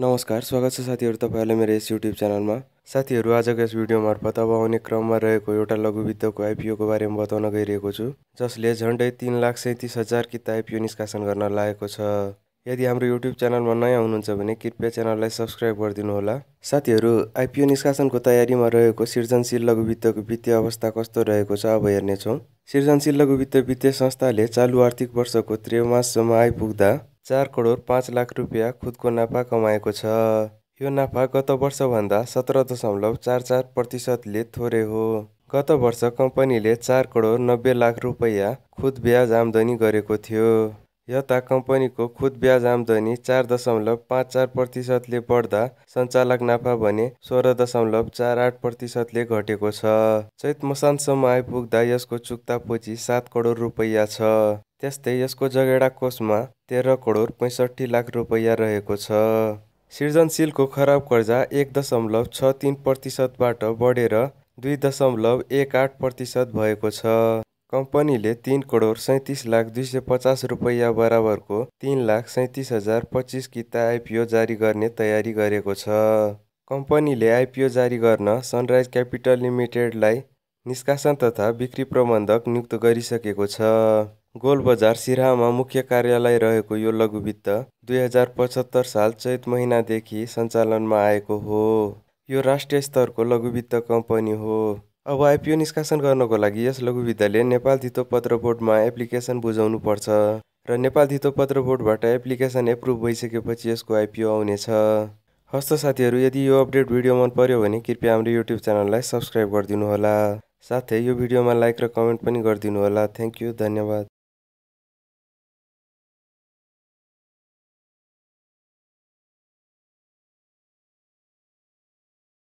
नमस्कार स्वागत छ साथीहरू तपाईँहरूलाई मेरो यस युट्युब च्यानलमा साथीहरू आजको यस भिडियो मार्फत अब आउने क्रममा रहेको एउटा लघुवित्तको आइपिओको बारेमा बताउन गइरहेको छु जसले झन्डै तिन लाख सैँतिस हजार किता आइपिओ निष्कासन गर्न लागेको छ यदि हाम्रो युट्युब च्यानलमा नयाँ हुनुहुन्छ भने कृपया च्यानललाई सब्सक्राइब होला साथीहरू आइपिओ निष्कासनको तयारीमा रहेको सृजनशील लघुवित्तको वित्तीय अवस्था कस्तो रहेको छ अब हेर्नेछौँ सृजनशील लघुवित्त वित्तीय संस्थाले चालु आर्थिक वर्षको त्रैमाससम्म आइपुग्दा चार करोड पाँच लाख रुपियाँ खुदको नाफा कमाएको छ यो नाफा गत वर्षभन्दा सत्र दशमलव चार चार प्रतिशतले थोरै हो गत वर्ष कम्पनीले चार करोड नब्बे लाख रुपैयाँ खुद ब्याज आम्दानी गरेको थियो यता कम्पनीको खुद ब्याज आम्दानी चार दशमलव पाँच चार प्रतिशतले बढ्दा सञ्चालक नाफा भने सोह्र दशमलव चार आठ प्रतिशतले घटेको छ चैत मसानसम्म आइपुग्दा यसको चुक्ता पुँजी सात करोड रुपैयाँ छ त्यस्तै यसको जगेडा कोषमा तेह्र करोड पैँसठी लाख रुपैयाँ रहेको छ सृजनशीलको खराब कर्जा एक दशमलव छ तिन प्रतिशतबाट बढेर दुई दशमलव एक आठ प्रतिशत भएको छ कम्पनीले तिन करोड सैँतिस लाख दुई सय पचास रुपैयाँ बराबरको तिन लाख सैँतिस हजार पच्चिस किता आइपिओ जारी गर्ने तयारी गरेको छ कम्पनीले आइपिओ जारी गर्न सनराइज क्यापिटल लिमिटेडलाई निष्कासन तथा बिक्री प्रबन्धक नियुक्त गरिसकेको छ गोल बजार सिराहामा मुख्य कार्यालय रहेको यो लघुवित्त दुई हजार पचहत्तर साल चैत संचालन में आएको हो राष्ट्रीय स्तर को लघुवित्त कंपनी हो अब आइपिओ निष्कासन गर्नको इस लघुवित्त लघुवित्तले नेपाल धितोपत्र बोर्डमा एप्लिकेसन बुझाउनुपर्छ र नेपाल पत्र बोर्डबाट एप्लिकेसन एप्रुभ भइसकेपछि इसको आइपिओ आने हस्त साथी यदि यो अपडेट भिडियो मन पर्यो भने कृपया हाम्रो युट्युब च्यानललाई सब्सक्राइब कर साथ ही भिडियो में लाइक र कर पनि होगा थैंक यू धन्यवाद